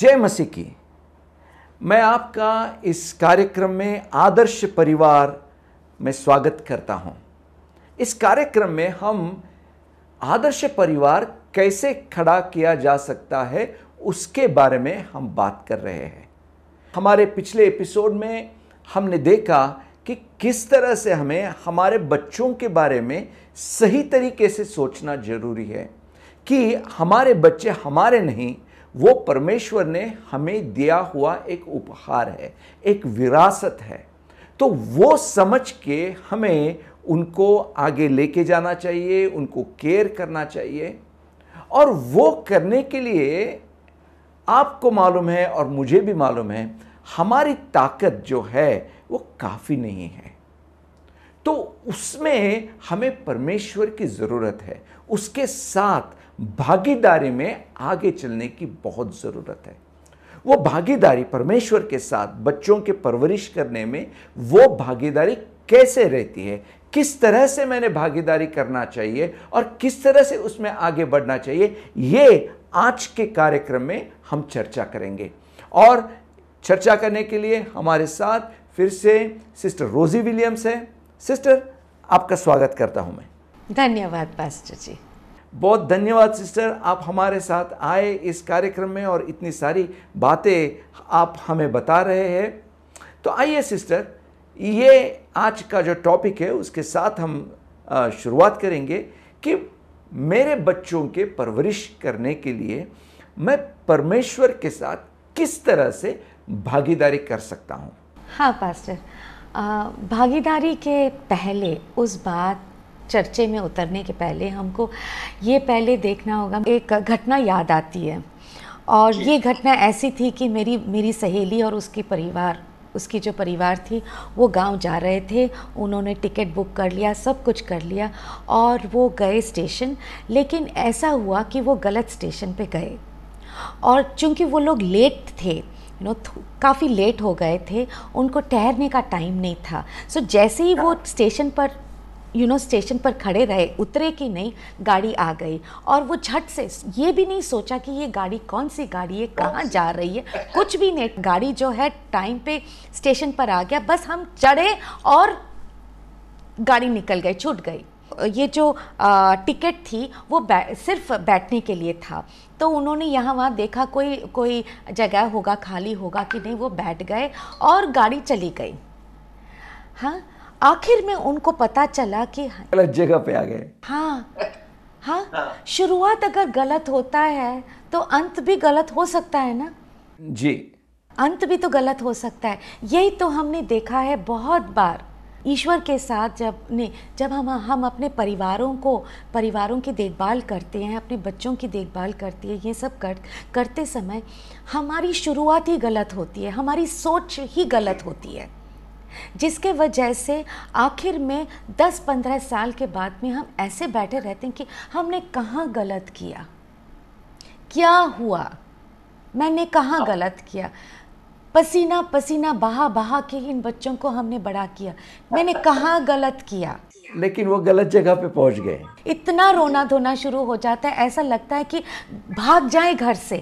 जय मसीह की मैं आपका इस कार्यक्रम में आदर्श परिवार में स्वागत करता हूं। इस कार्यक्रम में हम आदर्श परिवार कैसे खड़ा किया जा सकता है उसके बारे में हम बात कर रहे हैं हमारे पिछले एपिसोड में हमने देखा कि किस तरह से हमें हमारे बच्चों के बारे में सही तरीके से सोचना ज़रूरी है कि हमारे बच्चे हमारे नहीं वो परमेश्वर ने हमें दिया हुआ एक उपहार है एक विरासत है तो वो समझ के हमें उनको आगे लेके जाना चाहिए उनको केयर करना चाहिए और वो करने के लिए आपको मालूम है और मुझे भी मालूम है हमारी ताकत जो है वो काफ़ी नहीं है तो उसमें हमें परमेश्वर की ज़रूरत है उसके साथ भागीदारी में आगे चलने की बहुत ज़रूरत है वो भागीदारी परमेश्वर के साथ बच्चों के परवरिश करने में वो भागीदारी कैसे रहती है किस तरह से मैंने भागीदारी करना चाहिए और किस तरह से उसमें आगे बढ़ना चाहिए ये आज के कार्यक्रम में हम चर्चा करेंगे और चर्चा करने के लिए हमारे साथ फिर से सिस्टर रोजी विलियम्स है सिस्टर आपका स्वागत करता हूं मैं धन्यवाद पास्टर जी बहुत धन्यवाद सिस्टर आप हमारे साथ आए इस कार्यक्रम में और इतनी सारी बातें आप हमें बता रहे हैं तो आइए सिस्टर ये आज का जो टॉपिक है उसके साथ हम शुरुआत करेंगे कि मेरे बच्चों के परवरिश करने के लिए मैं परमेश्वर के साथ किस तरह से भागीदारी कर सकता हूँ हाँ पास्टर भागीदारी के पहले उस बात चर्चे में उतरने के पहले हमको ये पहले देखना होगा एक घटना याद आती है और ये घटना ऐसी थी कि मेरी मेरी सहेली और उसकी परिवार उसकी जो परिवार थी वो गांव जा रहे थे उन्होंने टिकट बुक कर लिया सब कुछ कर लिया और वो गए स्टेशन लेकिन ऐसा हुआ कि वो गलत स्टेशन पे गए और चूंकि वो लोग लेट थे यू नो काफ़ी लेट हो गए थे उनको ठहरने का टाइम नहीं था सो जैसे ही वो हाँ। स्टेशन पर यू नो स्टेशन पर खड़े रहे उतरे कि नहीं गाड़ी आ गई और वो झट से ये भी नहीं सोचा कि ये गाड़ी कौन सी गाड़ी है कहाँ जा रही है कुछ भी नहीं गाड़ी जो है टाइम पे स्टेशन पर आ गया बस हम चढ़े और गाड़ी निकल गई छूट गई ये जो आ, टिकट थी वो बै, सिर्फ बैठने के लिए था तो उन्होंने यहाँ वहाँ देखा कोई कोई जगह होगा खाली होगा कि नहीं वो बैठ गए और गाड़ी चली गई हाँ आखिर में उनको पता चला कि हाँ। गलत जगह पे आ गए हाँ।, हाँ हाँ, शुरुआत अगर गलत होता है तो अंत भी गलत हो सकता है ना जी अंत भी तो गलत हो सकता है यही तो हमने देखा है बहुत बार ईश्वर के साथ जब ने जब हम हम अपने परिवारों को परिवारों की देखभाल करते हैं अपने बच्चों की देखभाल करती है ये सब कर करते समय हमारी शुरुआत ही गलत होती है हमारी सोच ही गलत होती है जिसके वजह से आखिर में 10-15 साल के बाद में हम ऐसे बैठे रहते हैं कि हमने कहाँ गलत किया क्या हुआ मैंने कहाँ गलत किया पसीना पसीना बहा बहा के इन बच्चों को हमने बड़ा किया मैंने कहाँ गलत किया लेकिन वो गलत जगह पे पहुंच गए इतना रोना धोना शुरू हो जाता है ऐसा लगता है कि भाग जाए घर से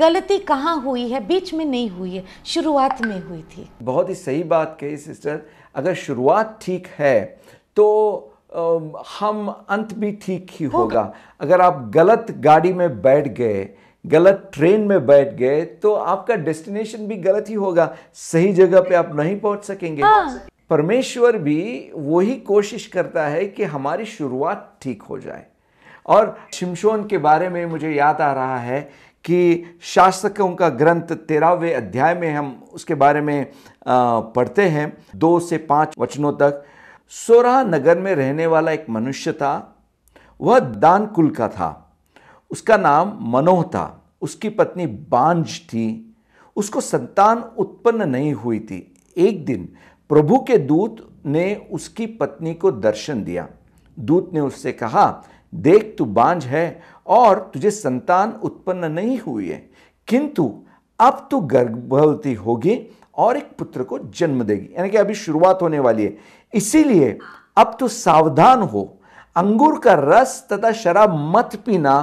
गलती कहाँ हुई है बीच में नहीं हुई है शुरुआत में हुई थी बहुत ही सही बात कही सिस्टर अगर शुरुआत ठीक है तो आ, हम अंत भी ठीक ही होगा।, होगा अगर आप गलत गाड़ी में बैठ गए गलत ट्रेन में बैठ गए तो आपका डेस्टिनेशन भी गलत ही होगा सही जगह पे आप नहीं पहुंच सकेंगे हाँ। परमेश्वर भी वही कोशिश करता है कि हमारी शुरुआत ठीक हो जाए और शिमशोन के बारे में मुझे याद आ रहा है कि शासकों का ग्रंथ तेरहवें अध्याय में हम उसके बारे में पढ़ते हैं दो से पाँच वचनों तक सोरा नगर में रहने वाला एक मनुष्य था वह दान कुल का था उसका नाम मनोह था उसकी पत्नी बांझ थी उसको संतान उत्पन्न नहीं हुई थी एक दिन प्रभु के दूत ने उसकी पत्नी को दर्शन दिया दूत ने उससे कहा देख तू बांझ है और तुझे संतान उत्पन्न नहीं हुई है किंतु अब तू गर्भवती होगी और एक पुत्र को जन्म देगी यानी कि अभी शुरुआत होने वाली है इसीलिए अब तू सावधान हो अंगूर का रस तथा शराब मत पीना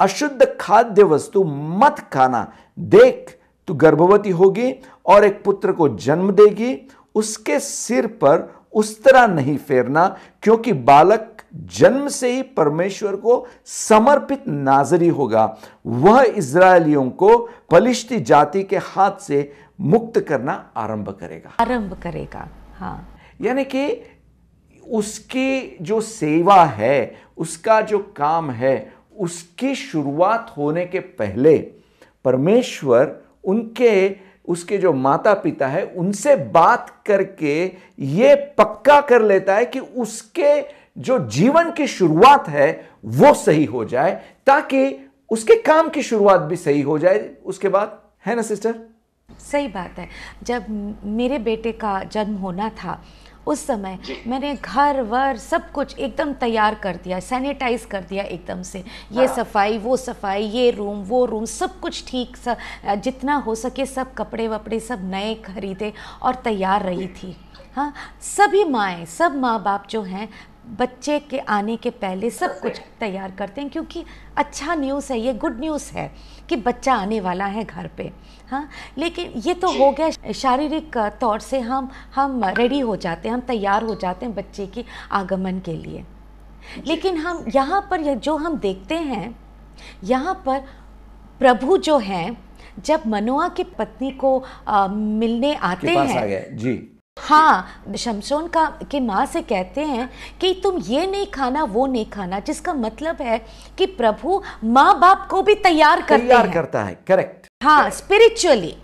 अशुद्ध खाद्य वस्तु मत खाना देख तू गर्भवती होगी और एक पुत्र को जन्म देगी उसके सिर पर उस तरह नहीं फेरना क्योंकि बालक जन्म से ही परमेश्वर को समर्पित नाजरी होगा वह इसराइलियों को पलिश्ती जाति के हाथ से मुक्त करना आरंभ करेगा आरंभ करेगा हाँ यानी कि उसकी जो सेवा है उसका जो काम है उसकी शुरुआत होने के पहले परमेश्वर उनके उसके जो माता पिता है उनसे बात करके ये पक्का कर लेता है कि उसके जो जीवन की शुरुआत है वो सही हो जाए ताकि उसके काम की शुरुआत भी सही हो जाए उसके बाद है ना सिस्टर सही बात है जब मेरे बेटे का जन्म होना था उस समय मैंने घर वर सब कुछ एकदम तैयार कर दिया सैनिटाइज कर दिया एकदम से ये हाँ। सफाई वो सफाई ये रूम वो रूम सब कुछ ठीक सा जितना हो सके सब कपड़े वपड़े सब नए खरीदे और तैयार रही थी हाँ सभी माएँ सब माँ बाप जो हैं बच्चे के आने के पहले सब कुछ तैयार करते हैं क्योंकि अच्छा न्यूज़ है ये गुड न्यूज़ है कि बच्चा आने वाला है घर पे हाँ लेकिन ये तो हो गया शारीरिक तौर से हम हम रेडी हो जाते हैं हम तैयार हो जाते हैं बच्चे की आगमन के लिए लेकिन हम यहाँ पर जो हम देखते हैं यहाँ पर प्रभु जो हैं जब मनोआ की पत्नी को आ, मिलने आते हैं जी हाँ शमशोन का के माँ से कहते हैं कि तुम ये नहीं खाना वो नहीं खाना जिसका मतलब है कि प्रभु माँ बाप को भी तैयार तैयार करता है करेक्ट हाँ स्पिरिचुअली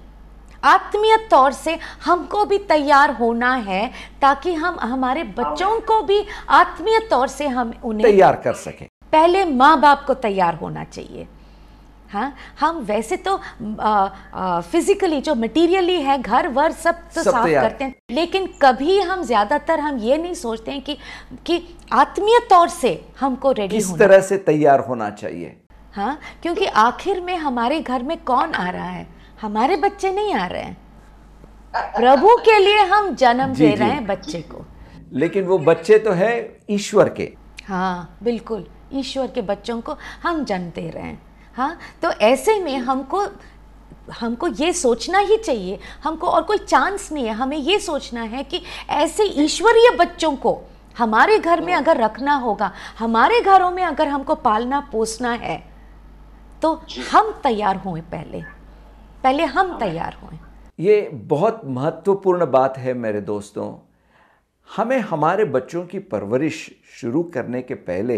आत्मीय तौर से हमको भी तैयार होना है ताकि हम हमारे बच्चों को भी आत्मीय तौर से हम उन्हें तैयार कर सके पहले माँ बाप को तैयार होना चाहिए हाँ हम वैसे तो फिजिकली जो मटेरियली है घर वर सब तो सब साफ करते हैं लेकिन कभी हम ज़्यादातर हम ये नहीं सोचते हैं कि कि आत्मीय तौर से हमको रेडी किस तरह से तैयार होना चाहिए हाँ क्योंकि आखिर में हमारे घर में कौन आ रहा है हमारे बच्चे नहीं आ रहे हैं प्रभु के लिए हम जन्म दे रहे हैं बच्चे को लेकिन वो बच्चे तो है ईश्वर के हाँ बिल्कुल ईश्वर के बच्चों को हम जन्म दे रहे हैं हाँ तो ऐसे में हमको हमको ये सोचना ही चाहिए हमको और कोई चांस नहीं है हमें ये सोचना है कि ऐसे ईश्वरीय बच्चों को हमारे घर में हाँ। अगर रखना होगा हमारे घरों में अगर हमको पालना पोसना है तो हम तैयार हों पहले पहले हम तैयार हों ये बहुत महत्वपूर्ण बात है मेरे दोस्तों हमें हमारे बच्चों की परवरिश शुरू करने के पहले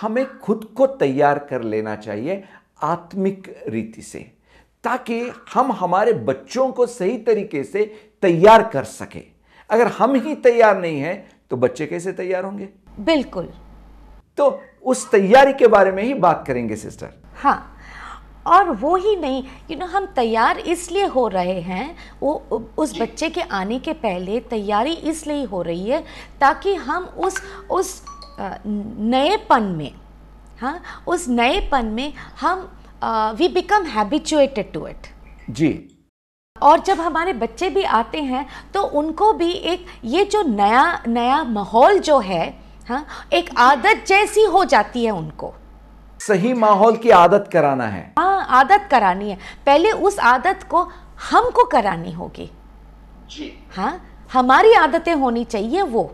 हमें खुद को तैयार कर लेना चाहिए आत्मिक रीति से ताकि हम हमारे बच्चों को सही तरीके से तैयार कर सके अगर हम ही तैयार नहीं हैं तो बच्चे कैसे तैयार होंगे बिल्कुल तो उस तैयारी के बारे में ही बात करेंगे सिस्टर हाँ और वो ही नहीं यू नो हम तैयार इसलिए हो रहे हैं वो उस बच्चे के आने के पहले तैयारी इसलिए हो रही है ताकि हम उस उस नएपन में हाँ उस नएपन में हम we become habituated to it जी और जब हमारे बच्चे भी आते हैं तो उनको भी एक ये जो नया नया माहौल जो है हाँ एक आदत जैसी हो जाती है उनको सही माहौल की आदत कराना है हाँ आदत करानी है पहले उस आदत को हमको करानी होगी जी हाँ हमारी आदतें होनी चाहिए वो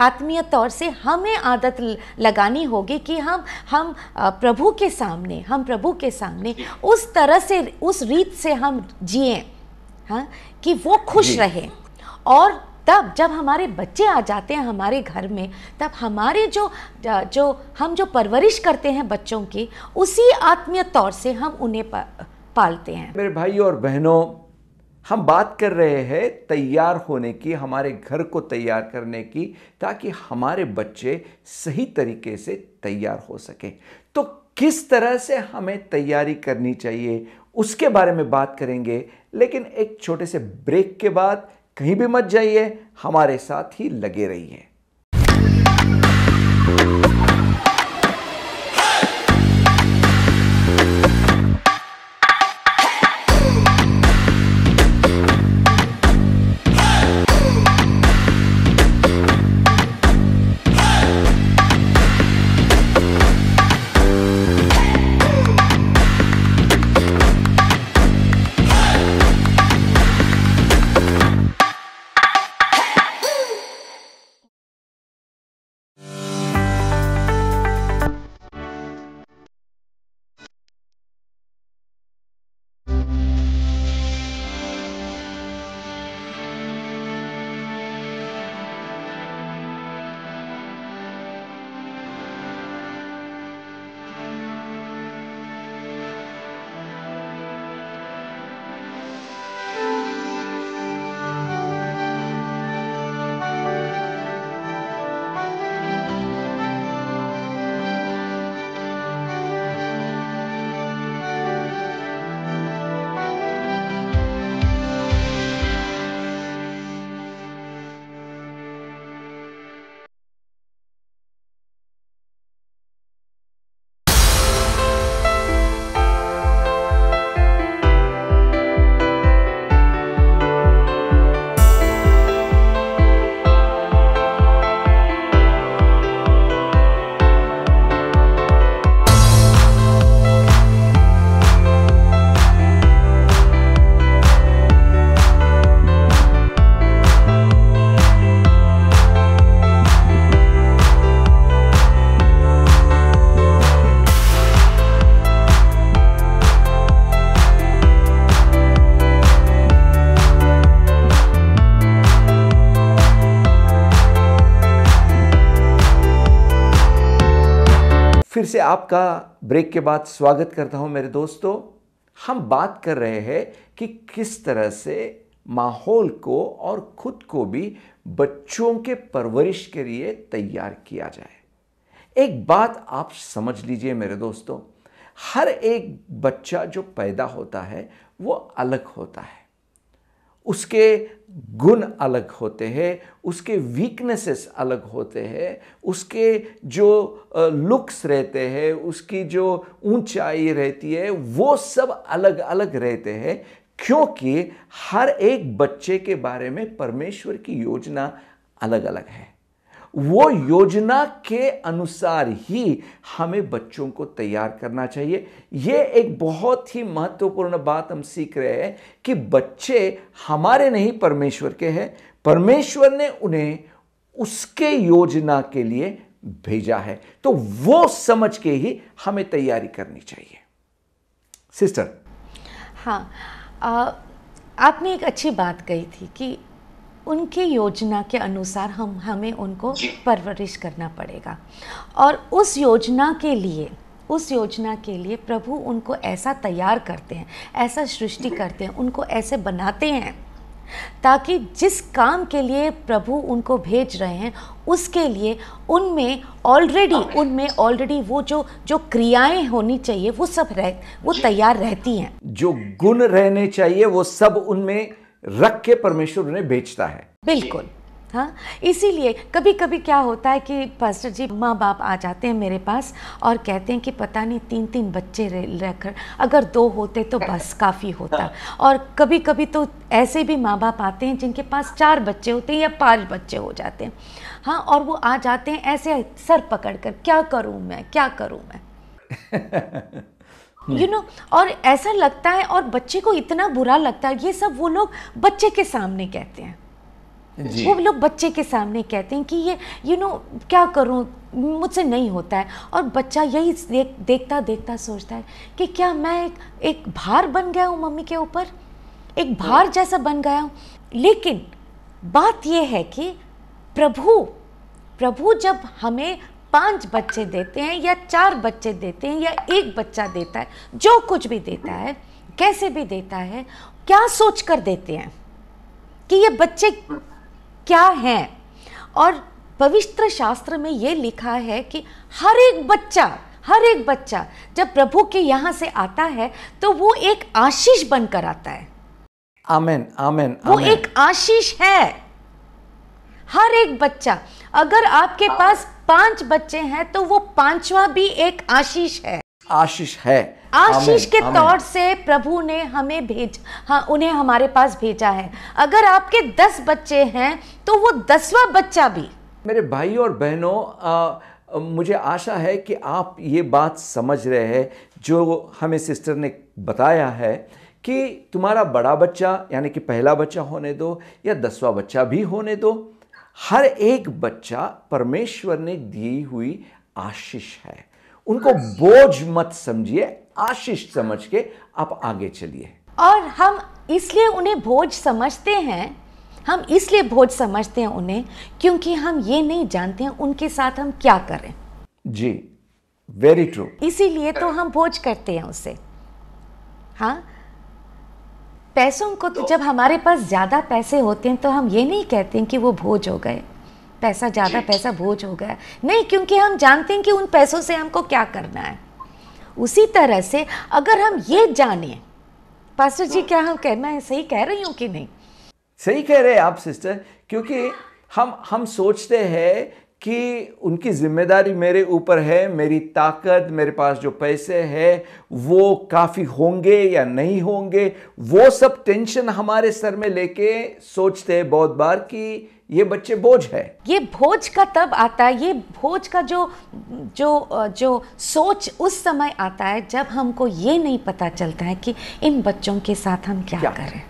आत्मीय तौर से हमें आदत लगानी होगी कि हम हम प्रभु के सामने हम प्रभु के सामने उस तरह से उस रीत से हम जिए हाँ कि वो खुश रहे और तब जब हमारे बच्चे आ जाते हैं हमारे घर में तब हमारे जो जो हम जो परवरिश करते हैं बच्चों की उसी आत्मीय तौर से हम उन्हें पालते हैं मेरे भाई और बहनों हम बात कर रहे हैं तैयार होने की हमारे घर को तैयार करने की ताकि हमारे बच्चे सही तरीके से तैयार हो सके तो किस तरह से हमें तैयारी करनी चाहिए उसके बारे में बात करेंगे लेकिन एक छोटे से ब्रेक के बाद कहीं भी मत जाइए हमारे साथ ही लगे रहिए फिर से आपका ब्रेक के बाद स्वागत करता हूं मेरे दोस्तों हम बात कर रहे हैं कि किस तरह से माहौल को और खुद को भी बच्चों के परवरिश के लिए तैयार किया जाए एक बात आप समझ लीजिए मेरे दोस्तों हर एक बच्चा जो पैदा होता है वो अलग होता है उसके गुण अलग होते हैं उसके वीकनेसेस अलग होते हैं उसके जो लुक्स रहते हैं उसकी जो ऊंचाई रहती है वो सब अलग अलग रहते हैं क्योंकि हर एक बच्चे के बारे में परमेश्वर की योजना अलग अलग है वो योजना के अनुसार ही हमें बच्चों को तैयार करना चाहिए ये एक बहुत ही महत्वपूर्ण बात हम सीख रहे हैं कि बच्चे हमारे नहीं परमेश्वर के हैं परमेश्वर ने उन्हें उसके योजना के लिए भेजा है तो वो समझ के ही हमें तैयारी करनी चाहिए सिस्टर हाँ आ, आपने एक अच्छी बात कही थी कि उनकी योजना के अनुसार हम हमें उनको परवरिश करना पड़ेगा और उस योजना के लिए उस योजना के लिए प्रभु उनको ऐसा तैयार करते हैं ऐसा सृष्टि करते हैं उनको ऐसे बनाते हैं ताकि जिस काम के लिए प्रभु उनको भेज रहे हैं उसके लिए उनमें ऑलरेडी उनमें ऑलरेडी वो जो जो क्रियाएं होनी चाहिए वो सब रह वो तैयार रहती हैं जो गुण रहने चाहिए वो सब उनमें रख के परमेश्वर उन्हें बेचता है बिल्कुल हाँ इसीलिए कभी कभी क्या होता है कि पास्टर जी माँ बाप आ जाते हैं मेरे पास और कहते हैं कि पता नहीं तीन तीन बच्चे रहकर अगर दो होते तो बस काफ़ी होता हाँ। और कभी कभी तो ऐसे भी माँ बाप आते हैं जिनके पास चार बच्चे होते हैं या पांच बच्चे हो जाते हैं हाँ और वो आ जाते हैं ऐसे सर पकड़ कर क्या करूँ मैं क्या करूँ मैं यू hmm. नो और ऐसा लगता है और बच्चे को इतना बुरा लगता है ये सब वो लोग बच्चे के सामने कहते हैं जी। वो लोग बच्चे के सामने कहते हैं कि ये यू नो क्या करूं मुझसे नहीं होता है और बच्चा यही देख देखता देखता सोचता है कि क्या मैं एक एक भार बन गया हूँ मम्मी के ऊपर एक hmm. भार जैसा बन गया हूँ लेकिन बात यह है कि प्रभु प्रभु जब हमें पांच बच्चे देते हैं या चार बच्चे देते हैं या एक बच्चा देता है जो कुछ भी देता है कैसे भी देता है क्या सोच कर देते हैं कि ये बच्चे क्या हैं और पवित्र शास्त्र में ये लिखा है कि हर एक बच्चा हर एक बच्चा जब प्रभु के यहाँ से आता है तो वो एक आशीष बनकर आता है आमेन आमेन वो एक आशीष है हर एक बच्चा अगर आपके पास पांच बच्चे हैं तो वो पांचवा भी एक आशीष है आशीष है आशीष के तौर से प्रभु ने हमें भेज हाँ उन्हें हमारे पास भेजा है अगर आपके दस बच्चे हैं तो वो दसवा बच्चा भी मेरे भाई और बहनों आ, मुझे आशा है कि आप ये बात समझ रहे हैं जो हमें सिस्टर ने बताया है कि तुम्हारा बड़ा बच्चा यानी कि पहला बच्चा होने दो या दसवा बच्चा भी होने दो हर एक बच्चा परमेश्वर ने दी हुई आशीष है उनको बोझ मत समझिए आशीष समझ के आप आगे चलिए और हम इसलिए उन्हें बोझ समझते हैं हम इसलिए बोझ समझते हैं उन्हें क्योंकि हम ये नहीं जानते हैं उनके साथ हम क्या करें जी वेरी ट्रू इसीलिए तो हम बोझ करते हैं उसे हाँ पैसों को तो जब हमारे पास ज़्यादा पैसे होते हैं तो हम ये नहीं कहते हैं कि वो भोज हो गए पैसा ज़्यादा पैसा भोज हो गया नहीं क्योंकि हम जानते हैं कि उन पैसों से हमको क्या करना है उसी तरह से अगर हम ये जाने पास्टर जी हाँ। क्या हम कह मैं सही कह रही हूँ कि नहीं सही कह रहे हैं आप सिस्टर क्योंकि हम हम सोचते हैं कि उनकी जिम्मेदारी मेरे ऊपर है मेरी ताकत मेरे पास जो पैसे है वो काफ़ी होंगे या नहीं होंगे वो सब टेंशन हमारे सर में लेके सोचते हैं बहुत बार कि ये बच्चे बोझ है ये भोज का तब आता है ये भोज का जो जो जो सोच उस समय आता है जब हमको ये नहीं पता चलता है कि इन बच्चों के साथ हम क्या, क्या करें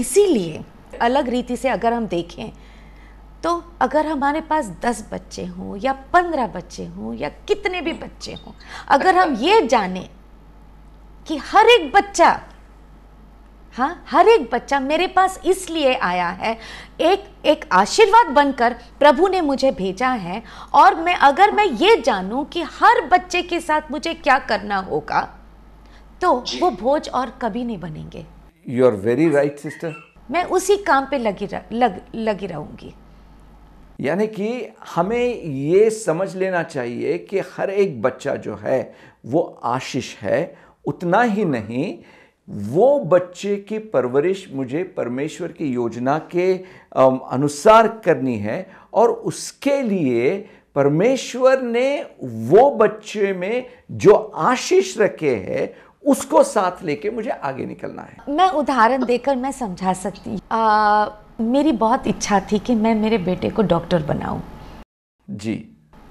इसीलिए अलग रीति से अगर हम देखें तो अगर हमारे पास दस बच्चे हों या पंद्रह बच्चे हों या कितने भी बच्चे हों अगर हम ये जाने कि हर एक बच्चा हाँ हर एक बच्चा मेरे पास इसलिए आया है एक एक आशीर्वाद बनकर प्रभु ने मुझे भेजा है और मैं अगर मैं ये जानूं कि हर बच्चे के साथ मुझे क्या करना होगा तो वो भोज और कभी नहीं बनेंगे you are very right sister मैं उसी काम पे लगी लग, लगी रहूंगी यानी कि हमें ये समझ लेना चाहिए कि हर एक बच्चा जो है वो आशीष है उतना ही नहीं वो बच्चे की परवरिश मुझे परमेश्वर की योजना के अनुसार करनी है और उसके लिए परमेश्वर ने वो बच्चे में जो आशीष रखे हैं उसको साथ लेके मुझे आगे निकलना है मैं उदाहरण देकर मैं समझा सकती हूँ मेरी बहुत इच्छा थी कि मैं मेरे बेटे को डॉक्टर बनाऊं जी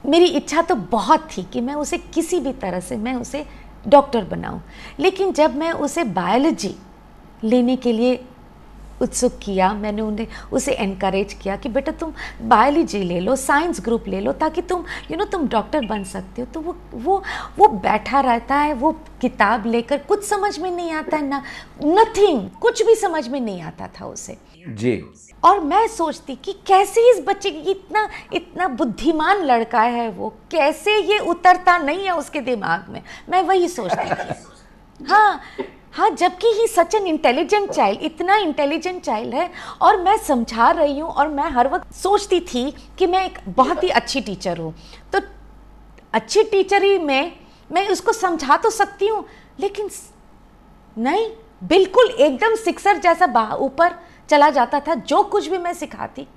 मेरी इच्छा तो बहुत थी कि मैं उसे किसी भी तरह से मैं उसे डॉक्टर बनाऊं लेकिन जब मैं उसे बायोलॉजी लेने के लिए उत्सुक किया मैंने उन्हें उसे एनकरेज किया कि बेटा तुम बायोलॉजी ले लो साइंस ग्रुप ले लो ताकि तुम यू नो तुम डॉक्टर बन सकते हो तो वो वो वो बैठा रहता है वो किताब लेकर कुछ समझ में नहीं आता है ना नथिंग कुछ भी समझ में नहीं आता था उसे जी और मैं सोचती कि कैसे इस बच्चे की इतना इतना बुद्धिमान लड़का है वो कैसे ये उतरता नहीं है उसके दिमाग में मैं वही सोचती थी हाँ हाँ जबकि he such an intelligent child इतना इंटेलिजेंट चाइल्ड है और मैं समझा रही हूँ और मैं हर वक्त सोचती थी कि मैं एक बहुत ही अच्छी टीचर हूँ तो अच्छी टीचर ही में मैं उसको समझा तो सकती हूँ लेकिन नहीं बिल्कुल एकदम सिक्सर जैसा ऊपर चला जाता था जो कुछ भी मैं सिखाती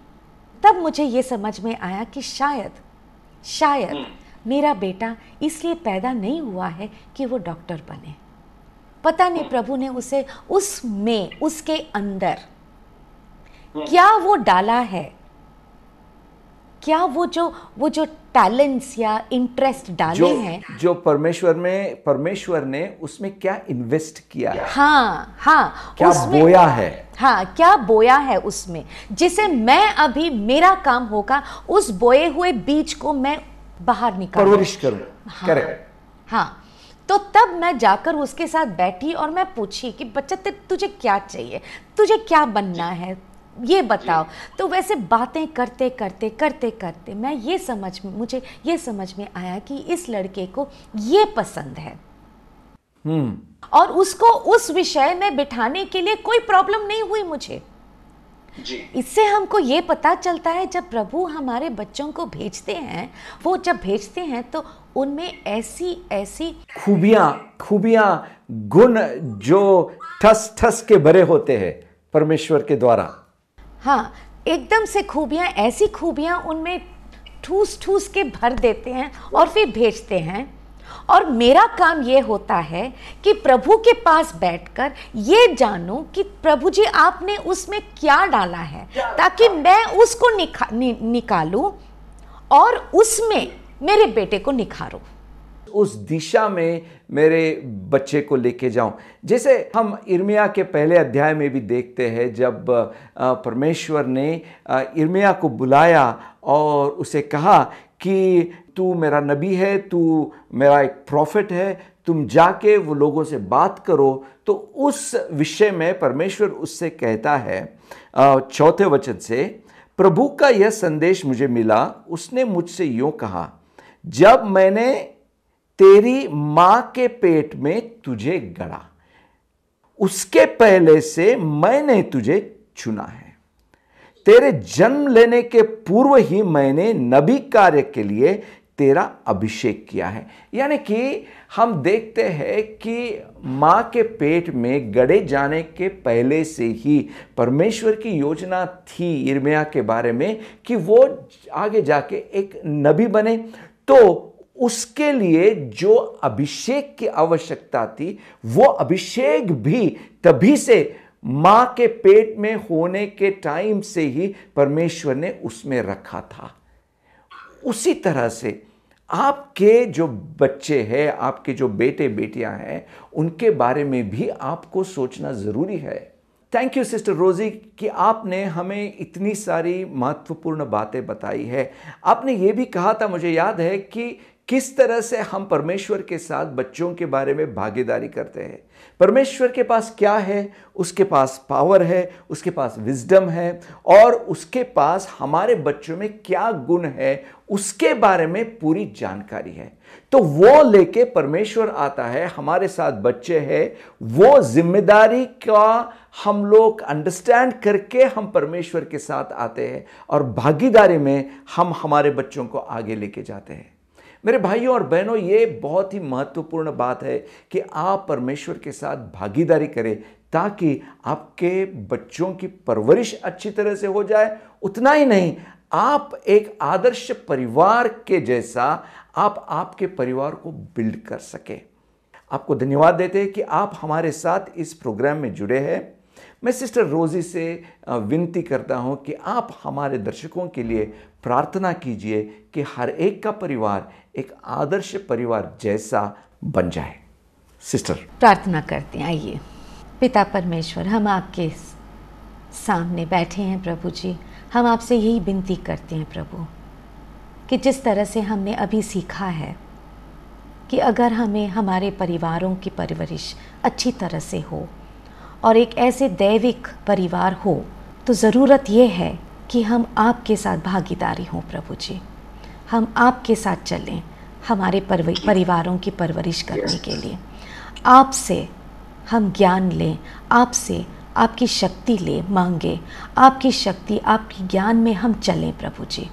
तब मुझे ये समझ में आया कि शायद शायद हम्म। मेरा बेटा इसलिए पैदा नहीं हुआ है कि वो डॉक्टर बने पता नहीं प्रभु ने उसे उस में उसके अंदर क्या वो डाला है क्या वो जो वो जो टैलेंट्स या इंटरेस्ट डाले हैं जो परमेश्वर में परमेश्वर ने उसमें क्या इन्वेस्ट किया है हाँ हाँ क्या उसमें, बोया है हाँ क्या बोया है उसमें जिसे मैं अभी मेरा काम होगा उस बोए हुए बीज को मैं बाहर निकाल परवरिश करूँ हाँ, करेक्ट हाँ तो तब मैं जाकर उसके साथ बैठी और मैं पूछी कि बच्चा तुझे क्या चाहिए तुझे क्या बनना है ये बताओ तो वैसे बातें करते करते करते करते मैं ये समझ में मुझे ये समझ में आया कि इस लड़के को ये पसंद है हम्म। और उसको उस विषय में बिठाने के लिए कोई प्रॉब्लम नहीं हुई मुझे इससे हमको ये पता चलता है जब प्रभु हमारे बच्चों को भेजते हैं वो जब भेजते हैं तो उनमें ऐसी ऐसी खूबियां खूबियां गुण जो ठस ठस के भरे होते हैं परमेश्वर के द्वारा हाँ एकदम से खूबियां ऐसी खूबियां उनमें ठूस ठूस के भर देते हैं और फिर भेजते हैं और मेरा काम ये होता है कि प्रभु के पास बैठकर ये जानू कि प्रभु जी आपने उसमें क्या डाला है ताकि मैं उसको निखा नि, निकालू और उसमें मेरे बेटे को निखारूं उस दिशा में मेरे बच्चे को लेके जाऊं जैसे हम इर्मिया के पहले अध्याय में भी देखते हैं जब परमेश्वर ने इर्मिया को बुलाया और उसे कहा कि तू मेरा नबी है तू मेरा एक प्रॉफिट है तुम जाके वो लोगों से बात करो तो उस विषय में परमेश्वर उससे कहता है चौथे वचन से प्रभु का यह संदेश मुझे मिला उसने मुझसे यूँ कहा जब मैंने तेरी मां के पेट में तुझे गड़ा उसके पहले से मैंने तुझे चुना है तेरे जन्म लेने के पूर्व ही मैंने नबी कार्य के लिए तेरा अभिषेक किया है यानी कि हम देखते हैं कि मां के पेट में गड़े जाने के पहले से ही परमेश्वर की योजना थी इर्मिया के बारे में कि वो आगे जाके एक नबी बने तो उसके लिए जो अभिषेक की आवश्यकता थी वो अभिषेक भी तभी से मां के पेट में होने के टाइम से ही परमेश्वर ने उसमें रखा था उसी तरह से आपके जो बच्चे हैं आपके जो बेटे बेटियां हैं उनके बारे में भी आपको सोचना ज़रूरी है थैंक यू सिस्टर रोज़ी कि आपने हमें इतनी सारी महत्वपूर्ण बातें बताई है आपने ये भी कहा था मुझे याद है कि किस तरह से हम परमेश्वर के साथ बच्चों के बारे में भागीदारी करते हैं परमेश्वर के पास क्या है उसके पास पावर है उसके पास विजडम है और उसके पास हमारे बच्चों में क्या गुण है उसके बारे में पूरी जानकारी है तो वो लेके परमेश्वर आता है हमारे साथ बच्चे हैं वो जिम्मेदारी का हम लोग अंडरस्टैंड करके हम परमेश्वर के साथ आते हैं और भागीदारी में हम हमारे बच्चों को आगे लेके जाते हैं मेरे भाइयों और बहनों ये बहुत ही महत्वपूर्ण बात है कि आप परमेश्वर के साथ भागीदारी करें ताकि आपके बच्चों की परवरिश अच्छी तरह से हो जाए उतना ही नहीं आप एक आदर्श परिवार के जैसा आप आपके परिवार को बिल्ड कर सकें आपको धन्यवाद देते हैं कि आप हमारे साथ इस प्रोग्राम में जुड़े हैं मैं सिस्टर रोजी से विनती करता हूं कि आप हमारे दर्शकों के लिए प्रार्थना कीजिए कि हर एक का परिवार एक आदर्श परिवार जैसा बन जाए सिस्टर प्रार्थना करते हैं आइए पिता परमेश्वर हम आपके सामने बैठे हैं प्रभु जी हम आपसे यही विनती करते हैं प्रभु कि जिस तरह से हमने अभी सीखा है कि अगर हमें हमारे परिवारों की परवरिश अच्छी तरह से हो और एक ऐसे दैविक परिवार हो तो ज़रूरत यह है कि हम आपके साथ भागीदारी हों प्रभु जी हम आपके साथ चलें हमारे परिवारों की परवरिश करने के लिए आपसे हम ज्ञान लें आपसे आपकी शक्ति ले मांगे आपकी शक्ति आपके ज्ञान में हम चलें प्रभु जी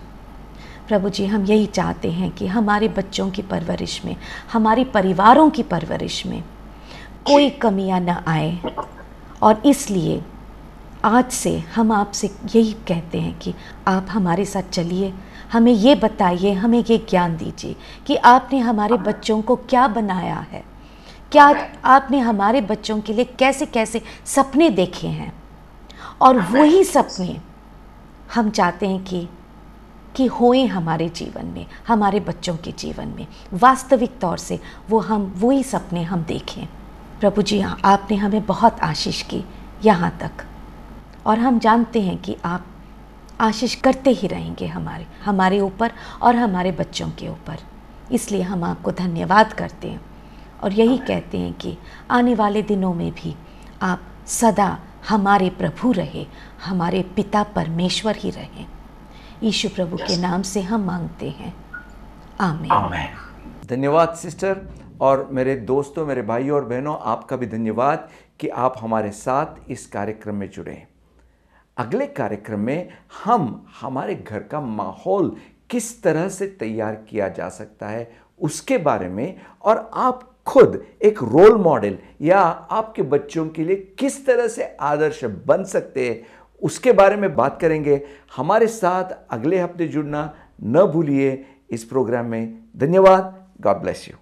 प्रभु जी हम यही चाहते हैं कि हमारे बच्चों की परवरिश में हमारे परिवारों की परवरिश में कोई कमियां ना आए और इसलिए आज से हम आपसे यही कहते हैं कि आप हमारे साथ चलिए हमें ये बताइए हमें ये ज्ञान दीजिए कि आपने हमारे हाँ। बच्चों को क्या बनाया है क्या आपने हमारे बच्चों के लिए कैसे कैसे सपने देखे हैं और हाँ, वही सपने हम चाहते हैं कि कि होए हमारे जीवन में हमारे बच्चों के जीवन में वास्तविक तौर से वो हम वही सपने हम देखें प्रभु जी हाँ, आपने हमें बहुत आशीष की यहाँ तक और हम जानते हैं कि आप आशीष करते ही रहेंगे हमारे हमारे ऊपर और हमारे बच्चों के ऊपर इसलिए हम आपको धन्यवाद करते हैं और यही कहते हैं कि आने वाले दिनों में भी आप सदा हमारे प्रभु रहे हमारे पिता परमेश्वर ही रहे यीशु प्रभु yes. के नाम से हम मांगते हैं आमें। धन्यवाद सिस्टर और मेरे दोस्तों मेरे भाइयों और बहनों आपका भी धन्यवाद कि आप हमारे साथ इस कार्यक्रम में जुड़े अगले कार्यक्रम में हम हमारे घर का माहौल किस तरह से तैयार किया जा सकता है उसके बारे में और आप खुद एक रोल मॉडल या आपके बच्चों के लिए किस तरह से आदर्श बन सकते हैं उसके बारे में बात करेंगे हमारे साथ अगले हफ्ते जुड़ना न भूलिए इस प्रोग्राम में धन्यवाद गॉड ब्लेस यू